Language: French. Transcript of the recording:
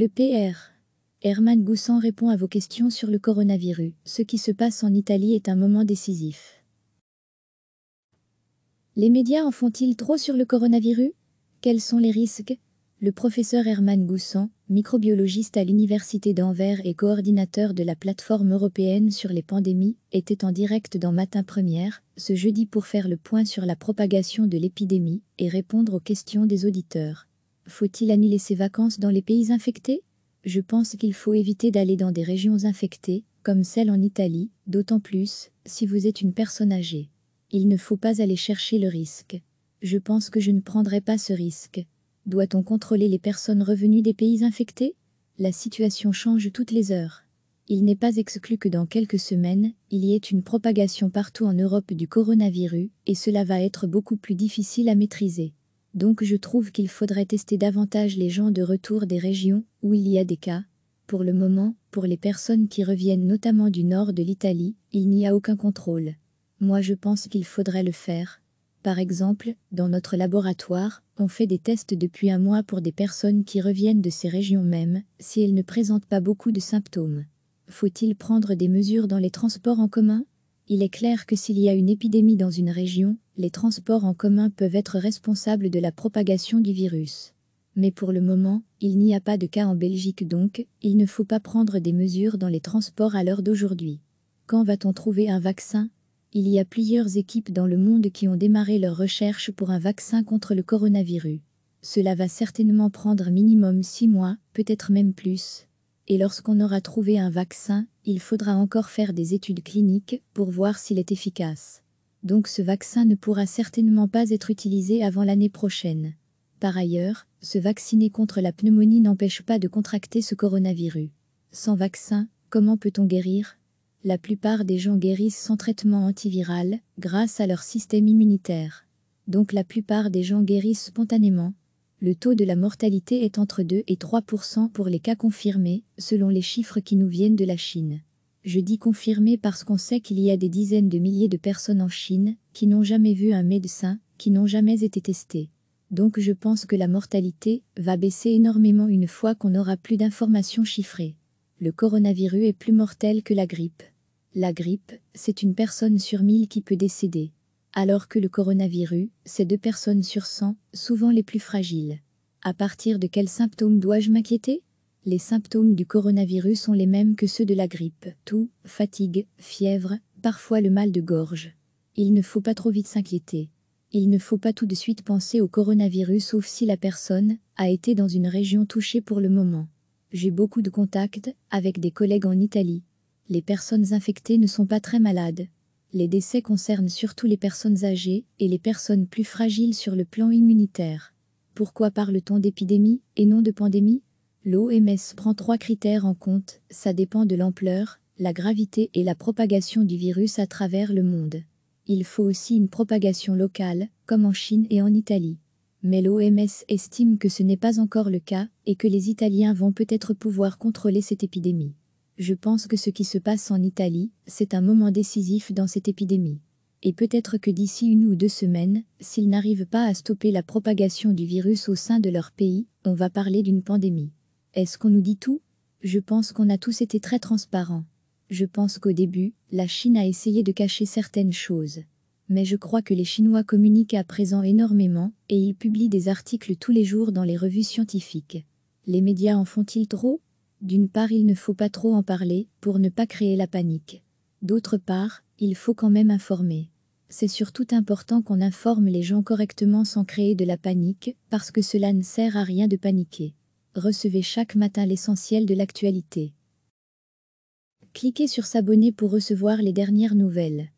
Le PR. Herman Goussan répond à vos questions sur le coronavirus. Ce qui se passe en Italie est un moment décisif. Les médias en font-ils trop sur le coronavirus Quels sont les risques Le professeur Herman Goussan, microbiologiste à l'Université d'Anvers et coordinateur de la plateforme européenne sur les pandémies, était en direct dans Matin Première ce jeudi pour faire le point sur la propagation de l'épidémie et répondre aux questions des auditeurs. Faut-il annuler ses vacances dans les pays infectés Je pense qu'il faut éviter d'aller dans des régions infectées, comme celle en Italie, d'autant plus si vous êtes une personne âgée. Il ne faut pas aller chercher le risque. Je pense que je ne prendrai pas ce risque. Doit-on contrôler les personnes revenues des pays infectés La situation change toutes les heures. Il n'est pas exclu que dans quelques semaines, il y ait une propagation partout en Europe du coronavirus, et cela va être beaucoup plus difficile à maîtriser. Donc je trouve qu'il faudrait tester davantage les gens de retour des régions où il y a des cas. Pour le moment, pour les personnes qui reviennent notamment du nord de l'Italie, il n'y a aucun contrôle. Moi je pense qu'il faudrait le faire. Par exemple, dans notre laboratoire, on fait des tests depuis un mois pour des personnes qui reviennent de ces régions même, si elles ne présentent pas beaucoup de symptômes. Faut-il prendre des mesures dans les transports en commun Il est clair que s'il y a une épidémie dans une région, les transports en commun peuvent être responsables de la propagation du virus. Mais pour le moment, il n'y a pas de cas en Belgique donc, il ne faut pas prendre des mesures dans les transports à l'heure d'aujourd'hui. Quand va-t-on trouver un vaccin Il y a plusieurs équipes dans le monde qui ont démarré leurs recherches pour un vaccin contre le coronavirus. Cela va certainement prendre minimum 6 mois, peut-être même plus. Et lorsqu'on aura trouvé un vaccin, il faudra encore faire des études cliniques pour voir s'il est efficace donc ce vaccin ne pourra certainement pas être utilisé avant l'année prochaine. Par ailleurs, se vacciner contre la pneumonie n'empêche pas de contracter ce coronavirus. Sans vaccin, comment peut-on guérir La plupart des gens guérissent sans traitement antiviral, grâce à leur système immunitaire. Donc la plupart des gens guérissent spontanément. Le taux de la mortalité est entre 2 et 3 pour les cas confirmés, selon les chiffres qui nous viennent de la Chine. Je dis confirmé parce qu'on sait qu'il y a des dizaines de milliers de personnes en Chine qui n'ont jamais vu un médecin, qui n'ont jamais été testées. Donc je pense que la mortalité va baisser énormément une fois qu'on aura plus d'informations chiffrées. Le coronavirus est plus mortel que la grippe. La grippe, c'est une personne sur mille qui peut décéder. Alors que le coronavirus, c'est deux personnes sur cent, souvent les plus fragiles. À partir de quels symptômes dois-je m'inquiéter les symptômes du coronavirus sont les mêmes que ceux de la grippe, toux, fatigue, fièvre, parfois le mal de gorge. Il ne faut pas trop vite s'inquiéter. Il ne faut pas tout de suite penser au coronavirus sauf si la personne a été dans une région touchée pour le moment. J'ai beaucoup de contacts avec des collègues en Italie. Les personnes infectées ne sont pas très malades. Les décès concernent surtout les personnes âgées et les personnes plus fragiles sur le plan immunitaire. Pourquoi parle-t-on d'épidémie et non de pandémie L'OMS prend trois critères en compte, ça dépend de l'ampleur, la gravité et la propagation du virus à travers le monde. Il faut aussi une propagation locale, comme en Chine et en Italie. Mais l'OMS estime que ce n'est pas encore le cas et que les Italiens vont peut-être pouvoir contrôler cette épidémie. Je pense que ce qui se passe en Italie, c'est un moment décisif dans cette épidémie. Et peut-être que d'ici une ou deux semaines, s'ils n'arrivent pas à stopper la propagation du virus au sein de leur pays, on va parler d'une pandémie. Est-ce qu'on nous dit tout Je pense qu'on a tous été très transparents. Je pense qu'au début, la Chine a essayé de cacher certaines choses. Mais je crois que les Chinois communiquent à présent énormément, et ils publient des articles tous les jours dans les revues scientifiques. Les médias en font-ils trop D'une part, il ne faut pas trop en parler, pour ne pas créer la panique. D'autre part, il faut quand même informer. C'est surtout important qu'on informe les gens correctement sans créer de la panique, parce que cela ne sert à rien de paniquer recevez chaque matin l'essentiel de l'actualité. Cliquez sur s'abonner pour recevoir les dernières nouvelles.